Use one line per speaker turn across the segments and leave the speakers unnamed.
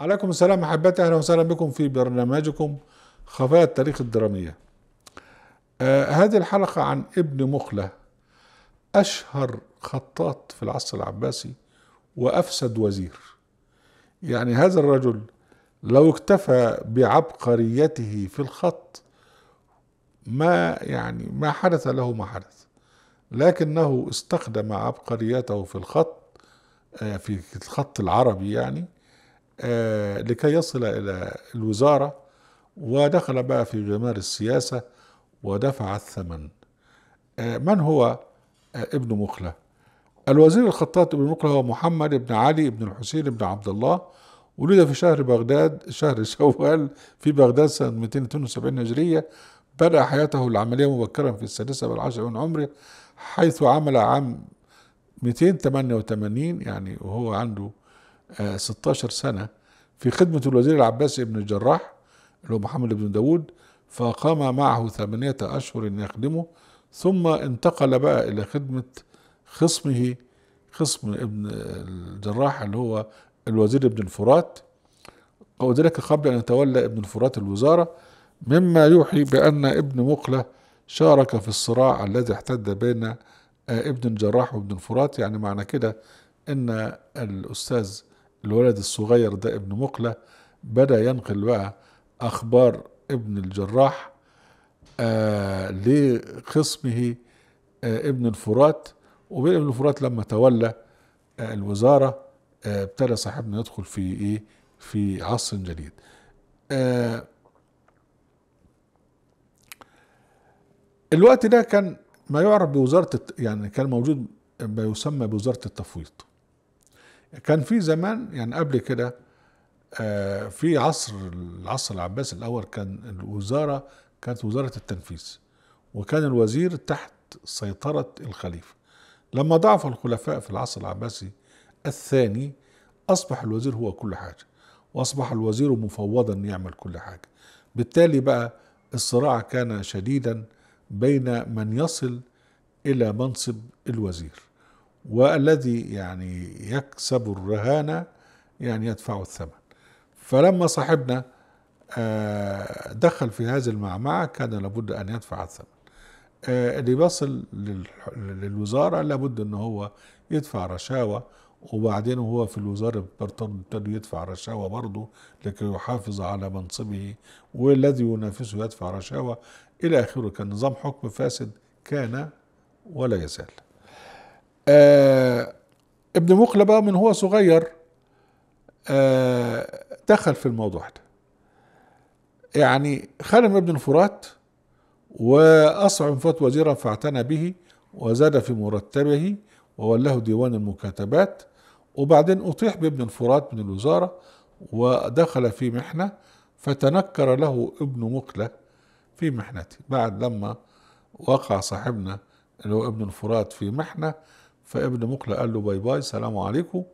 عليكم السلام احبتي اهلا وسهلا بكم في برنامجكم خفايا التاريخ الدراميه آه هذه الحلقه عن ابن مخله اشهر خطاط في العصر العباسي وافسد وزير يعني هذا الرجل لو اكتفى بعبقريته في الخط ما يعني ما حدث له ما حدث لكنه استخدم عبقريته في الخط آه، في الخط العربي يعني آه، لكي يصل إلى الوزارة ودخل بقى في جمال السياسة ودفع الثمن آه، من هو آه، ابن مخلة الوزير الخطاط ابن مخلة هو محمد بن علي بن الحسين بن عبد الله ولد في شهر بغداد شهر شوال في بغداد سنة 272 هجرية بدأ حياته العملية مبكرا في السادسة والعشر من عمره حيث عمل عام 288 يعني وهو عنده 16 سنة في خدمة الوزير العباسي بن الجراح اللي هو محمد بن داود فقام معه ثمانية أشهر يخدمه ثم انتقل بقى إلى خدمة خصمه خصم ابن الجراح اللي هو الوزير ابن الفرات وذلك قبل أن يتولى ابن الفرات الوزارة مما يوحي بأن ابن مقلة شارك في الصراع الذي احتد بين ابن الجراح وابن الفرات يعني معنى كده أن الأستاذ الولد الصغير ده ابن مقلة بدأ ينقل بقى أخبار ابن الجراح آه، لخصمه آه، ابن الفرات وبين ابن الفرات لما تولى آه، الوزارة ابتدى صاحبنا يدخل في إيه في عصر جديد الوقت ده كان ما يعرف بوزارة يعني كان موجود ما يسمى بوزارة التفويض كان في زمان يعني قبل كده آه، في عصر العصر العباسي الاول كان الوزاره كانت وزاره التنفيذ وكان الوزير تحت سيطره الخليفه لما ضعف الخلفاء في العصر العباسي الثاني اصبح الوزير هو كل حاجه واصبح الوزير مفوضا يعمل كل حاجه بالتالي بقى الصراع كان شديدا بين من يصل الى منصب الوزير والذي يعني يكسب الرهانة يعني يدفع الثمن فلما صاحبنا آه، دخل في هذه المعمعة كان لابد أن يدفع الثمن اللي آه، بصل للوزارة لابد أن هو يدفع رشاوى وبعدين وهو في الوزارة ابتدوا يدفع رشاوى برضه لكي يحافظ على منصبه والذي ينافسه يدفع رشاوى إلى آخره كان نظام حكم فاسد كان ولا يزال آه ابن مقلبة من هو صغير آه دخل في الموضوع ده يعني خدم ابن الفرات وأصعب فات وزيرا فاعتنى به وزاد في مرتبه وولاه ديوان المكاتبات وبعدين أطيح بابن الفرات من الوزارة ودخل في محنة فتنكر له ابن مقلة في محنته بعد لما وقع صاحبنا اللي هو ابن الفرات في محنة فابن مقلة قال له باي باي سلام عليكم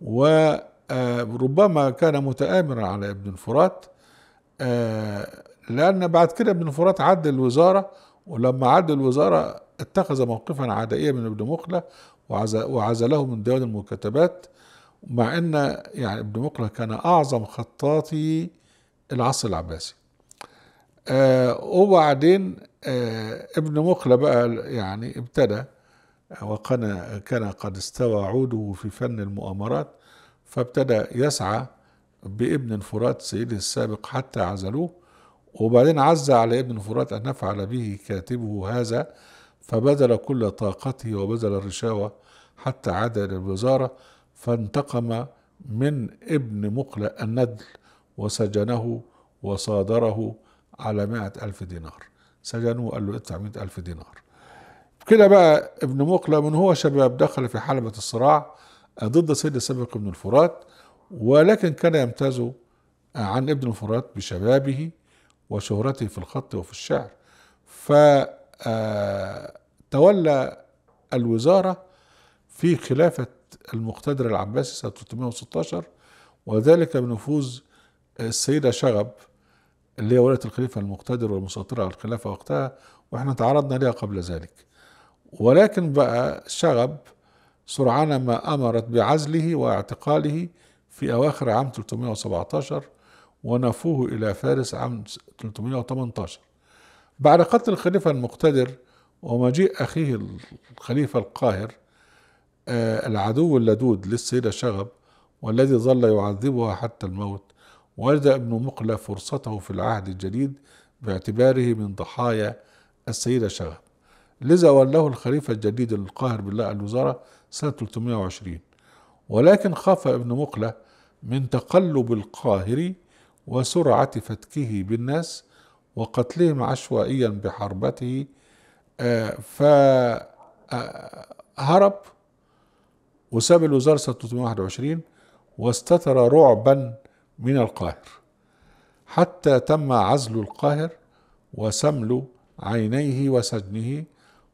وربما آه، كان متآمرا على ابن الفرات آه، لأن بعد كده ابن الفرات عد الوزارة ولما عد الوزارة اتخذ موقفا عدائيا من ابن مقلة وعزله من ديوان المكتبات مع ان يعني ابن مقلة كان اعظم خطاطي العصر العباسي آه وبعدين آه ابن مقلة بقى يعني ابتدى وكان كان قد استوى عوده في فن المؤامرات فابتدى يسعى بابن فرات سيده السابق حتى عزلوه وبعدين عز على ابن فرات أن يفعل به كاتبه هذا فبذل كل طاقته وبذل الرشاوة حتى عاد إلى الوزارة فانتقم من ابن مقلة الندل وسجنه وصادره على مائة ألف دينار سجنوه قال له ادفع مائة ألف دينار كده بقى ابن مقلة من هو شباب دخل في حلبة الصراع ضد سيد سبق ابن الفرات ولكن كان يمتاز عن ابن الفرات بشبابه وشهرته في الخط وفي الشعر فتولى آه، الوزارة في خلافة المقتدر العباسي سنة 316 وذلك بنفوذ السيدة شغب اللي هي ولاية الخليفة المقتدر والمسيطرة على الخلافة وقتها واحنا تعرضنا لها قبل ذلك ولكن بقى شغب سرعان ما أمرت بعزله واعتقاله في أواخر عام 317 ونفوه إلى فارس عام 318 بعد قتل الخليفة المقتدر ومجيء أخيه الخليفة القاهر آه، العدو اللدود للسيدة شغب والذي ظل يعذبها حتى الموت وجد ابن مقلة فرصته في العهد الجديد باعتباره من ضحايا السيدة شغب لذا وله الخليفة الجديد القاهر بالله الوزارة سنة 320 ولكن خاف ابن مقلة من تقلب القاهر وسرعة فتكه بالناس وقتلهم عشوائيا بحربته آه، فهرب وساب الوزارة سنة 321 واستتر رعبا من القاهر حتى تم عزل القاهر وسمل عينيه وسجنه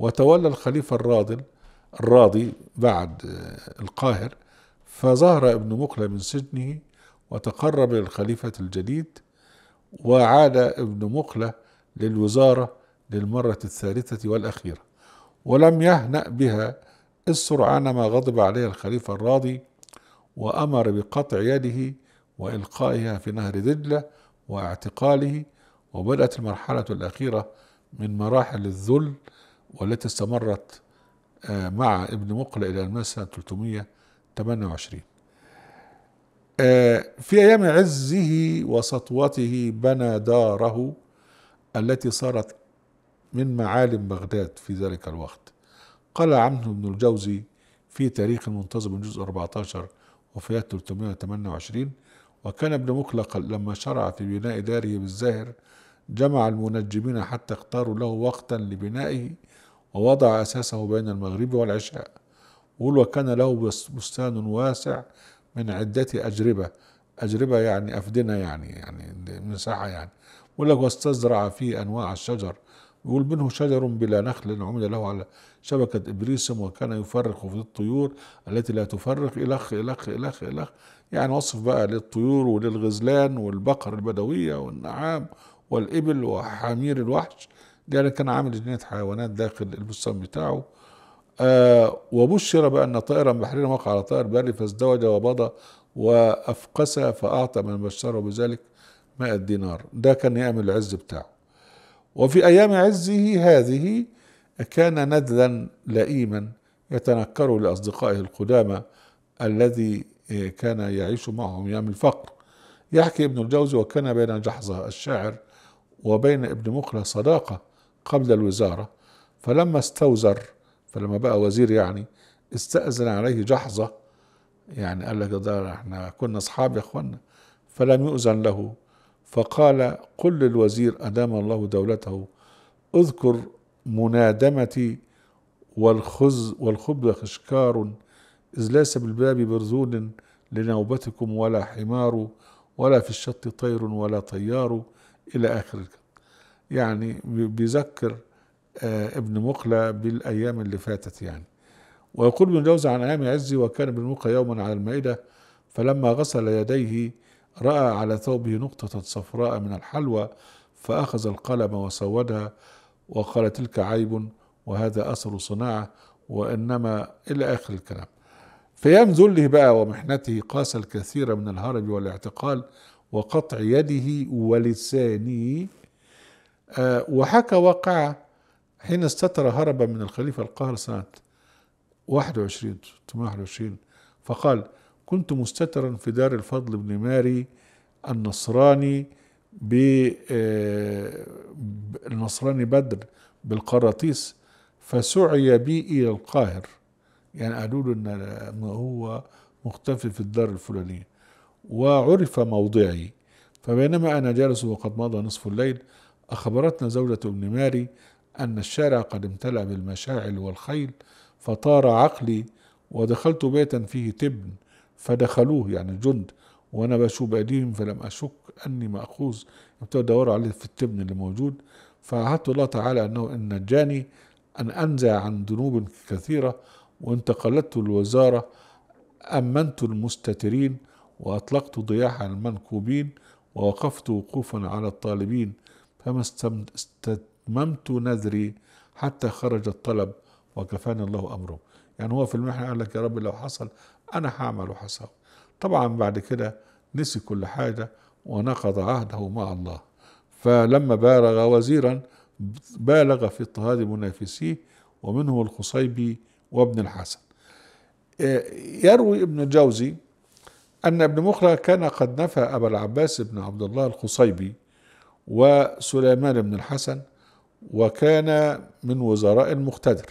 وتولى الخليفة الراضل الراضي بعد آه، القاهر فظهر ابن مقلة من سجنه وتقرب للخليفة الجديد وعاد ابن مقلة للوزارة للمرة الثالثة والأخيرة ولم يهنأ بها إذ سرعان ما غضب عليها الخليفة الراضي وأمر بقطع يده وإلقائها في نهر دجلة واعتقاله وبدأت المرحلة الأخيرة من مراحل الذل والتي استمرت آه، مع ابن مقلة إلى سنة 328 آه، في أيام عزه وسطوته بنى داره التي صارت من معالم بغداد في ذلك الوقت قال عنه بن الجوزي في تاريخ المنتظم من جزء 14 وفيات 328 وكان ابن مقلق لما شرع في بناء داره بالزاهر جمع المنجمين حتى اختاروا له وقتا لبنائه ووضع أساسه بين المغرب والعشاء وقول وكان له بستان واسع من عدة أجربة أجربة يعني أفدنة يعني يعني مساحة يعني يقول لك واستزرع فيه أنواع الشجر يقول منه شجر بلا نخل عمل له على شبكة إبريسم وكان يفرق في الطيور التي لا تفرق إلخ إلخ إلخ إلخ يعني وصف بقى للطيور وللغزلان والبقر البدوية والنعام والإبل وحمير الوحش لأنه كان عامل جنينة حيوانات داخل البستان بتاعه آه وبشر بأن طائرا بحريا وقع على طائر بري فازدوج وبضى وأفقس فأعطى من بشره بذلك مائة دينار ده كان يعمل العز بتاعه وفي أيام عزه هذه كان نذلا لئيما يتنكر لأصدقائه القدامى الذي آه، كان يعيش معهم أيام الفقر يحكي ابن الجوزي وكان بين جحظة الشاعر وبين ابن مقرة صداقة قبل الوزارة فلما استوزر فلما بقى وزير يعني استأذن عليه جحظة يعني قال لك ده احنا كنا أصحاب يا أخوانا فلم يؤذن له فقال قل للوزير أدام الله دولته اذكر منادمتي والخز والخبز خشكار إذ ليس بالباب برذول لنوبتكم ولا حمار ولا في الشط طير ولا طيار إلى آخر الكلام يعني بيذكر آه، ابن مقلة بالأيام اللي فاتت يعني ويقول ابن جوزي عن أيام عزي وكان ابن مقلة يوما على المائدة فلما غسل يديه رأى على ثوبه نقطة صفراء من الحلوى فأخذ القلم وسودها وقال تلك عيب وهذا أثر صناعة وإنما إلى آخر الكلام في أيام ذله بقى ومحنته قاس الكثير من الهرب والاعتقال وقطع يده ولسانه آه، وحكى واقعة حين استتر هرب من الخليفة القاهر سنة 21 21 فقال كنت مستترا في دار الفضل بن ماري النصراني آه، ب النصراني بدر بالقراطيس فسعي بي إلى القاهر يعني قالوا له إن هو مختفي في الدار الفلانية وعرف موضعي فبينما أنا جالس وقد مضى نصف الليل أخبرتنا زوجة ابن ماري أن الشارع قد امتلأ بالمشاعل والخيل فطار عقلي ودخلت بيتا فيه تبن فدخلوه يعني الجند ونبشوا بأيديهم فلم أشك أني مأخوذ ابتدوا يدوروا عليه في التبن اللي موجود فعهدت الله تعالى أنه إن نجاني أن أنزع عن ذنوب كثيرة وانتقلت الوزارة أمنت المستترين وأطلقت ضياح المنكوبين ووقفت وقوفا على الطالبين فما استتممت نذري حتى خرج الطلب وكفاني الله أمره يعني هو في المحنة قال لك يا رب لو حصل أنا هعمل وحصل طبعا بعد كده نسي كل حاجة ونقض عهده مع الله فلما بالغ وزيرا بالغ في اضطهاد منافسيه ومنهم الخصيبي وابن الحسن آه، يروي ابن الجوزي أن ابن مخرى كان قد نفى أبا العباس بن عبد الله الخصيبي وسليمان بن الحسن وكان من وزراء المقتدر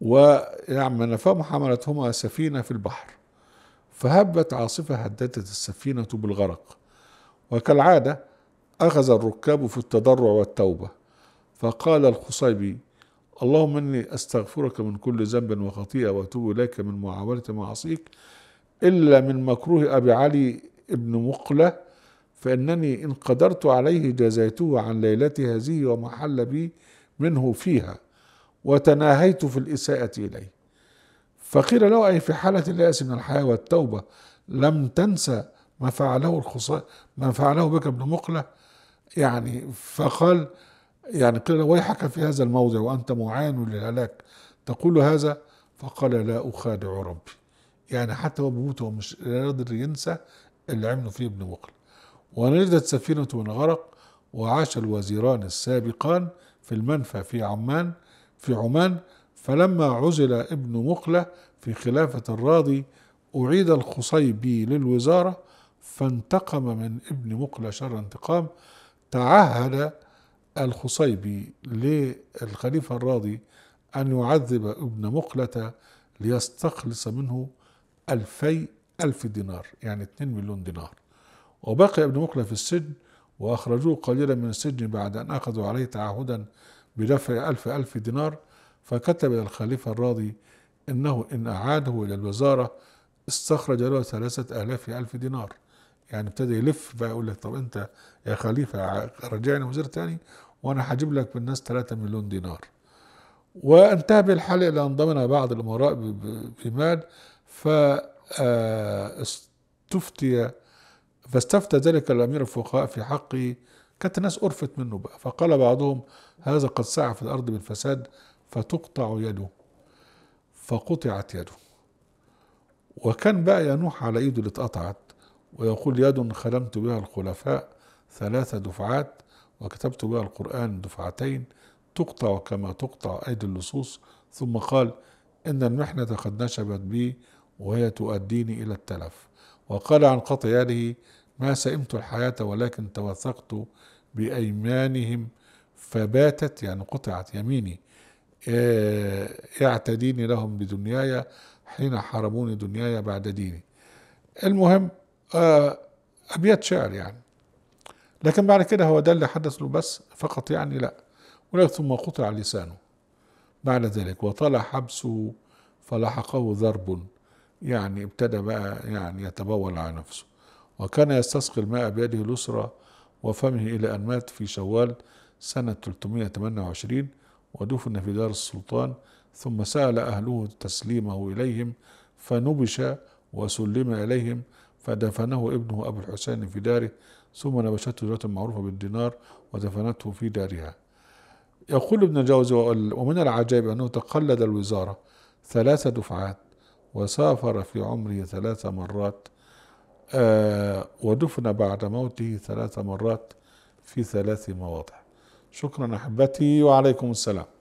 ويعمل فهم حملتهما سفينة في البحر فهبت عاصفة هددت السفينة بالغرق وكالعادة أخذ الركاب في التضرع والتوبة فقال الخصيبي اللهم إني أستغفرك من كل ذنب وخطيئة وأتوب إليك من معاولة معاصيك إلا من مكروه أبي علي ابن مقلة فإنني إن قدرت عليه جزيته عن ليلتي هذه وما حل بي منه فيها وتناهيت في الإساءة إليه فقيل له أي في حالة اليأس من الحياة والتوبة لم تنسى ما فعله ما فعله بك ابن مقلة يعني فقال يعني قيل له ويحك في هذا الموضع وأنت معان للهلاك تقول هذا فقال لا أخادع ربي يعني حتى هو بموته مش قادر ينسى اللي عمله فيه ابن مقلة ونجدت سفينة من غرق وعاش الوزيران السابقان في المنفى في عمان في عمان فلما عزل ابن مقلة في خلافة الراضي أعيد الخصيبي للوزارة فانتقم من ابن مقلة شر انتقام تعهد الخصيبي للخليفة الراضي أن يعذب ابن مقلة ليستخلص منه ألفي ألف دينار يعني 2 مليون دينار وبقي ابن مقلة في السجن وأخرجوه قليلا من السجن بعد أن أخذوا عليه تعهدا بدفع ألف ألف دينار فكتب إلى الخليفة الراضي إنه إن أعاده إلى الوزارة استخرج له ثلاثة آلاف ألف دينار يعني ابتدى يلف بقى يقول لك طب أنت يا خليفة رجعني وزير تاني وأنا هجيب لك بالناس ثلاثة 3 مليون دينار وانتهى بالحال إلى أن ضمن بعض الأمراء بمال فاستفتي آه، فاستفتى ذلك الأمير الفقهاء في حقه كانت الناس أرفت منه بقى فقال بعضهم هذا قد سعى في الأرض بالفساد فتقطع يده فقطعت يده وكان بقى ينوح على ايده اللي اتقطعت ويقول يد خلمت بها الخلفاء ثلاث دفعات وكتبت بها القرآن دفعتين تقطع كما تقطع أيدي اللصوص ثم قال إن المحنة قد نشبت بي وهي تؤديني إلى التلف وقال عن قطياله ما سئمت الحياة ولكن توثقت بأيمانهم فباتت يعني قطعت يميني يعتديني آه، لهم بدنياي حين حرموني دنياي بعد ديني المهم آه، أبيات شعر يعني لكن بعد كده هو ده اللي حدث له بس فقط يعني لا ولكن ثم قطع لسانه بعد ذلك وطال حبسه فلحقه ضرب يعني ابتدى بقى يعني يتبول على نفسه وكان يستسقي الماء بيده اليسرى وفمه إلى أن مات في شوال سنة 328 ودفن في دار السلطان ثم سأل أهله تسليمه إليهم فنبش وسلم إليهم فدفنه ابنه أبو الحسين في داره ثم نبشته دولة معروفة بالدينار ودفنته في دارها يقول ابن جوزي ومن العجائب أنه تقلد الوزارة ثلاث دفعات وسافر في عمره ثلاث مرات آه، ودفن بعد موته ثلاث مرات في ثلاث مواضع شكرا احبتي وعليكم السلام